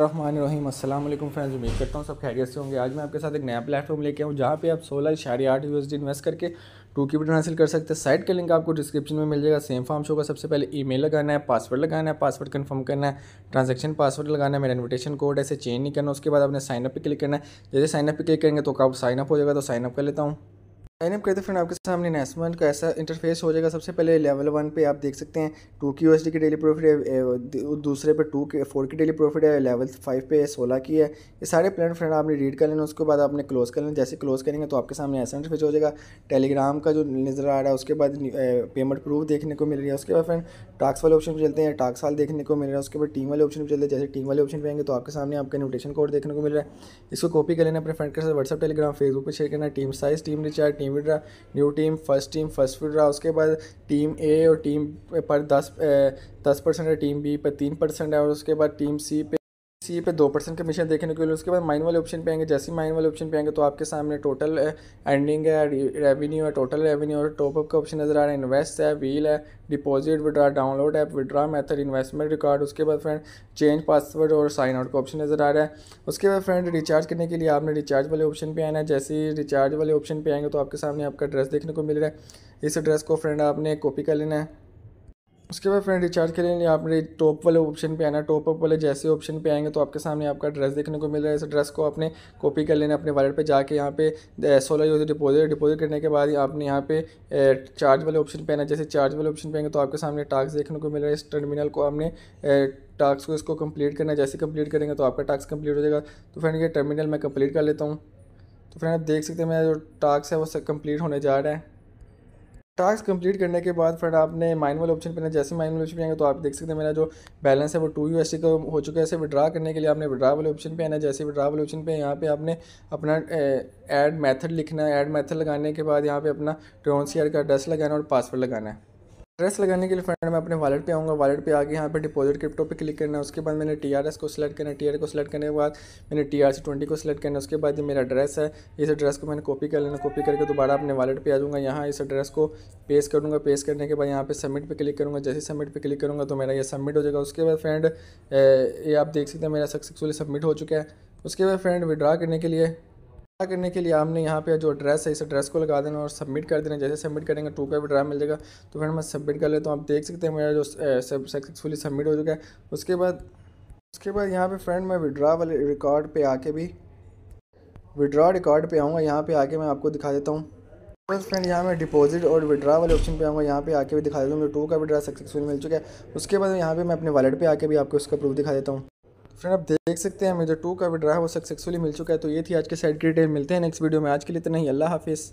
रहीम अस्सलाम वालेकुम फ्रेंड्स उम्मीद करता हूँ सब खैरियत से होंगे आज मैं आपके साथ एक नया प्लेटफॉर्म लेके आऊँ जहाँ पे आप सोलह इशारे आठ यू इन्वेस्ट करके टू की रिटर्न हासिल कर सकते हैं साइट का लिंक आपको डिस्क्रिप्शन में मिल जाएगा सेम फॉर्म शो का सबसे पहले ईमेल लगाना है पासवर्ड लगाना है पासवर्ड कंफर्म करना है ट्रांजेक्शन पासवर्ड लगाना है मेरा इन्विटेशन कोड ऐसे चेंज नहीं करना उसके बाद आपने साइनअप पर क्लिक करना है जैसे साइनअप पर क्लिक करेंगे तो आप साइनअप हो जाएगा तो साइनअप कर लेता हूँ एनएम करते तो फ्रेंड आपके सामने नेशनल का ऐसा इंटरफेस हो जाएगा सबसे पहले लेवल वन पे आप देख सकते हैं टू की यूएसडी की डेली प्रॉफिट है दूसरे पे टू के फोर की डेली प्रॉफिट है लेवल फाइव पे सोलह की है ये सारे प्लान फ्रेंड आपने रीड कर लेना उसके बाद आपने क्लोज कर लेना जैसे क्लोज करेंगे तो आपके सामने ऐसा इंटरफेस हो जाएगा टेलीग्राम का जो नज़र आ रहा है उसके बाद पेमेंट प्रूफ देखने को मिल रही है उसके बाद फ्रेंड टास्क वाले ऑप्शन पर चलते हैं टास्क वाल देखने को मिल रहा है उसके बाद टीम वाले ऑप्शन पर चलते हैं जैसे टीम वाले ऑप्शन पर आएंगे तो आपके सामने आपका इन्विटेशन कोड देखने को मिल रहा है इसको कॉपी कर लेना अपने फ्रेंड के साथ व्हाट्सअप टेलीग्राम फेसबुक पर शेयर करना team size team recharge team withdraw new team first team first withdraw उसके बाद टीम ए और टीम पर दस दस परसेंट है टीम बी पर तीन परसेंट है और उसके बाद टीम सी पे सी पे दो परसेंट कमीशन देखने को मिले उसके बाद माइन वाले ऑप्शन पे आएंगे जैसे ही माइन वाले ऑप्शन पे आएंगे तो आपके सामने टोटल एंडिंग है रेवेन्यू है टोटल रेवेन्यू और टॉपअप का ऑप्शन नज़र आ रहा है इन्वेस्ट है व्हील है deposit withdraw download app withdraw method investment record उसके बाद फ्रेंड चेंज पासवर्ड और साइन आउट का ऑप्शन नज़र आ रहा है उसके बाद फ्रेंड रिचार्ज करने के लिए आपने रिचार्ज वाले ऑप्शन पर आना है जैसे ही रिचार्ज वाले ऑप्शन पर आएंगे तो आपके सामने आपका एड्रेस देखने को मिल रहा है इस एड्रेस को फ्रेंड आपने कॉपी कर लेना है उसके बाद फ्रेंड रिचार्ज के लिए आपने टॉप वाले ऑप्शन पे आना टॉप अप वाले जैसे ऑप्शन पे आएंगे तो आपके सामने आपका एड्रेस देखने को मिल रहा है इस एड्रेस को आपने कॉपी कर लेना अपने वॉलेट पे जाके यहाँ पे सोलह यूज डिपोजिट डिपोजिट करने के बाद आपने यहाँ पे चार्ज वाले ऑप्शन पे आना जैसे चार्ज वाले ऑप्शन पे आएंगे तो आपके सामने टास्क देखने को मिल रहा है इस टर्मिनल को आपने टास्क को इसको कम्प्लीट करना है जैसे कम्प्लीट करेंगे तो आपका टास्क कंप्लीट हो जाएगा तो फ्रेंड ये टर्मिनल मैं कंप्लीट कर लेता हूँ तो फ्रेंड आप देख सकते हैं मेरा जो टास्क है वो कंप्लीट होने जा रहा है टास्क कंप्लीट करने के बाद फिर आपने माइनुअल ऑप्शन पर जैसे माइनुअल ऑप्शन पे आएंगे तो आप देख सकते हैं मेरा जो बैलेंस है वो टू यू का हो चुका है इसे विड्रा करने के लिए आपने विड्रा वाले ऑप्शन पे आना जैसे विड्रा वाले ऑप्शन पे यहाँ पे आपने अपना ऐड मेथड लिखना है ऐड मैथड लगाने के बाद यहाँ पे अपना ट्रोन का एड्रेस लगाना और पासवर्ड लगाना है एड्रेस लगाने के लिए फ्रेंड मैं अपने वालेट पे आऊँगा वालेट पे आगे यहाँ पे डिपॉजिट क्रिप्टो पे क्लिक करना है उसके बाद मैंने टीआरएस को सिलेक्ट करना है टीआरएस को सिलेक्ट करने के बाद मैंने टीआरसी ट्वेंटी को सिलेक्ट करना है उसके बाद ये मेरा एड्रेस है इस एड्रेस को मैंने कॉपी कर लेना कॉपी करके दोबारा अपने वालेट पर आ जाऊँगा यहाँ इस एड्रेस को पेश करूँगा पेश करने के बाद यहाँ पर सबमिट पर क्लिक करूँगा जैसे सबमिट पर क्लिक करूँगा तो मेरा ये सबमिट हो जाएगा उसके बाद फ्रेंड ये आप देख सकते हैं मेरा सक्सेसफुली सबमिट हो चुका है उसके बाद फ्रेंड विड्रा करने के लिए करने के लिए आपने यहाँ पे जो एड्रेस है इस एड्रेस को लगा देना और सबमिट कर देना जैसे सबमिट करेंगे टू का भी ड्राइव मिल जाएगा तो फिर मैं सबमिट कर लेता हूँ तो आप देख सकते हैं मेरा जो सक्सेसफुली सबमिट हो चुका है उसके बाद उसके बाद यहाँ पे फ्रेंड मैं विड्रा वाले रिकॉर्ड पे आके भी विड्रा रिकॉर्ड पे आऊँगा यहाँ पे आके मैं आपको दिखा देता हूँ बस फ्रेंड यहाँ मैं डिपॉजिट और विड्रा वाले ऑप्शन पे आऊँगा यहाँ पे आके भी दिखा देता हूँ मेरे टू का विड्रा सक्सेसफुल मिल चुका है उसके बाद यहाँ पे मैं अपने वालेट पे आके भी आपको उसका प्रूफ दिखा देता हूँ फ्रेंड आप देख सकते हैं मुझे टू का विड्रा है वो सक्सेसफुली मिल चुका है तो ये थी आज के साइड की डिटेल मिलते हैं नेक्स्ट वीडियो में आज के लिए इतना ही अल्लाह हाफिज़